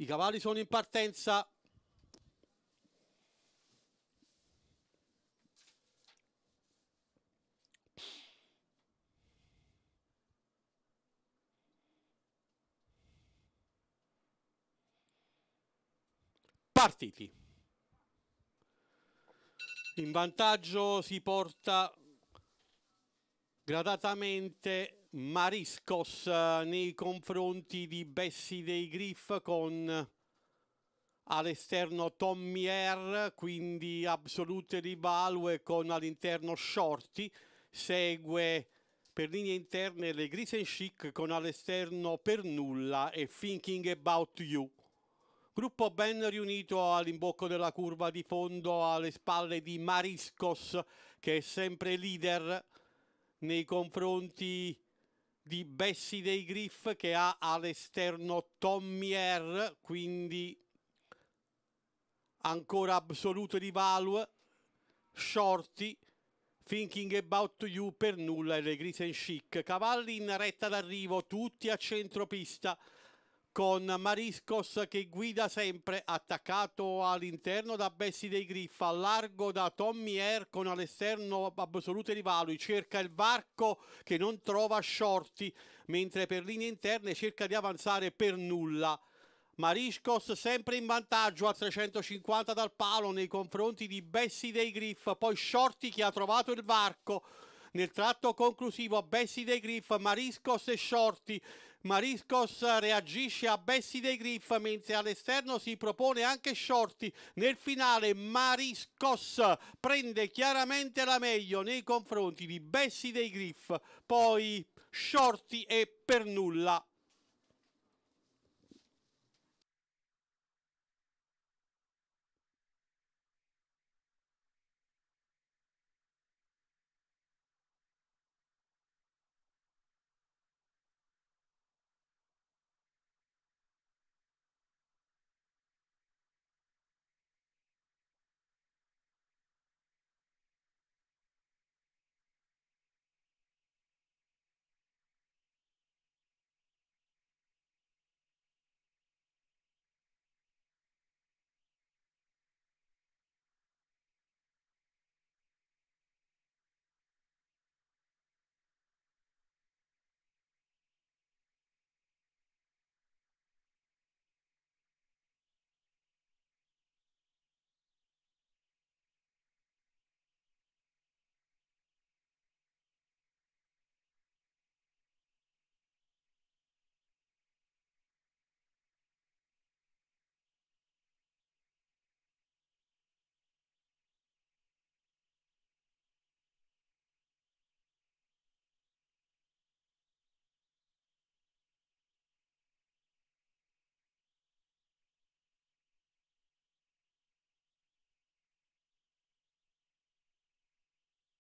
I cavalli sono in partenza. Partiti. In vantaggio si porta gradatamente Mariscos eh, nei confronti di Bessie dei Griff con all'esterno Tommy R, quindi assolute rivalue con all'interno Shorty, segue per linee interne le Grisen Chic con all'esterno per nulla e Thinking About You. Gruppo ben riunito all'imbocco della curva di fondo alle spalle di Mariscos che è sempre leader nei confronti di Bessie dei Griff che ha all'esterno Tommy R, quindi ancora assoluto di rivaluo, Shorty, Thinking About You per nulla e le Gris and Chic. Cavalli in retta d'arrivo, tutti a centropista. pista con Mariscos che guida sempre attaccato all'interno da Bessi dei Griffa, largo da Tommy Air er con all'esterno Absolute Rivalui, cerca il varco che non trova Shorty, mentre per linee interne cerca di avanzare per nulla. Mariscos sempre in vantaggio a 350 dal palo nei confronti di Bessi dei Griff, poi Shorty che ha trovato il varco nel tratto conclusivo a Bessi dei Griff, Mariscos e Shorty. Mariscos reagisce a Bessi dei Griff mentre all'esterno si propone anche Shorty. Nel finale Mariscos prende chiaramente la meglio nei confronti di Bessi dei Griff, poi Shorty e per nulla